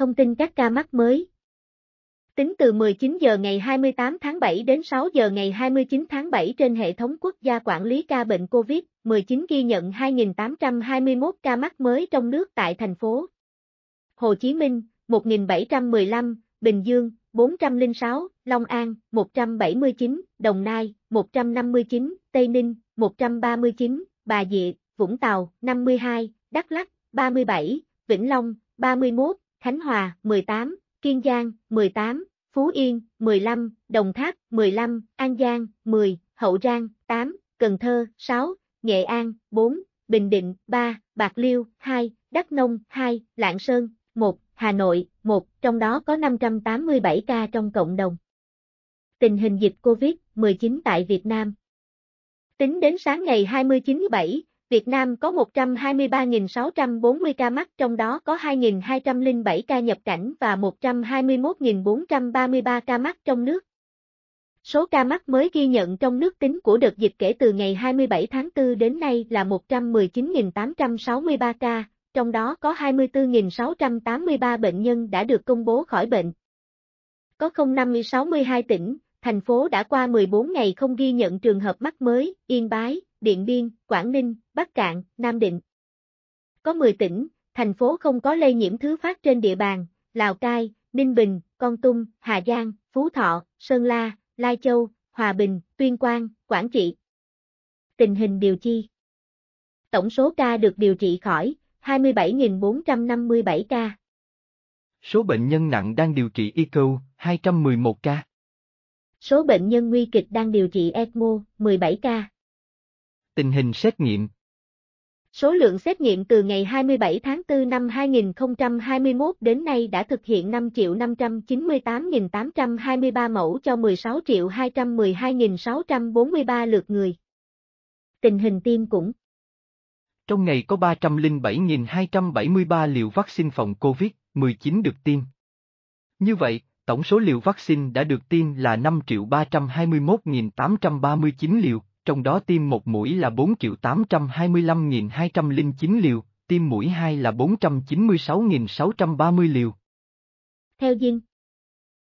thông tin các ca mắc mới. Tính từ 19 giờ ngày 28 tháng 7 đến 6 giờ ngày 29 tháng 7 trên hệ thống quốc gia quản lý ca bệnh COVID-19 ghi nhận 2.821 ca mắc mới trong nước tại thành phố Hồ Chí Minh 1.715, Bình Dương 406, Long An 179, Đồng Nai 159, Tây Ninh 139, Bà Rịa, Vũng Tàu 52, Đắk Lắk 37, Vĩnh Long 31, Khánh Hòa 18, Kiên Giang 18, Phú Yên 15, Đồng Tháp 15, An Giang 10, Hậu Giang 8, Cần Thơ 6, Nghệ An 4, Bình Định 3, Bạc Liêu 2, Đắk Nông 2, Lạng Sơn 1, Hà Nội 1, trong đó có 587 ca trong cộng đồng. Tình hình dịch COVID-19 tại Việt Nam Tính đến sáng ngày 29 7, Việt Nam có 123.640 ca mắc trong đó có 2.207 ca nhập cảnh và 121.433 ca mắc trong nước. Số ca mắc mới ghi nhận trong nước tính của đợt dịch kể từ ngày 27 tháng 4 đến nay là 119.863 ca, trong đó có 24.683 bệnh nhân đã được công bố khỏi bệnh. Có 0562 tỉnh, thành phố đã qua 14 ngày không ghi nhận trường hợp mắc mới, Yên Bái, Điện Biên, Quảng Ninh, Bắc Cạn, Nam Định. Có 10 tỉnh, thành phố không có lây nhiễm thứ phát trên địa bàn, Lào Cai, Ninh Bình, Con Tum, Hà Giang, Phú Thọ, Sơn La, Lai Châu, Hòa Bình, Tuyên Quang, Quảng Trị. Tình hình điều chi Tổng số ca được điều trị khỏi, 27.457 ca. Số bệnh nhân nặng đang điều trị ECO, 211 ca. Số bệnh nhân nguy kịch đang điều trị ECMO, 17 ca. Tình hình xét nghiệm Số lượng xét nghiệm từ ngày 27 tháng 4 năm 2021 đến nay đã thực hiện 5.598.823 mẫu cho 16.212.643 lượt người. Tình hình tiêm cũng Trong ngày có 307.273 liều vaccine phòng COVID-19 được tiêm. Như vậy, tổng số liều vaccine đã được tiêm là 5.321.839 liều, trong đó tiêm một mũi là 4.825.209 liều, tiêm mũi 2 là 496.630 liều. Theo Dinh,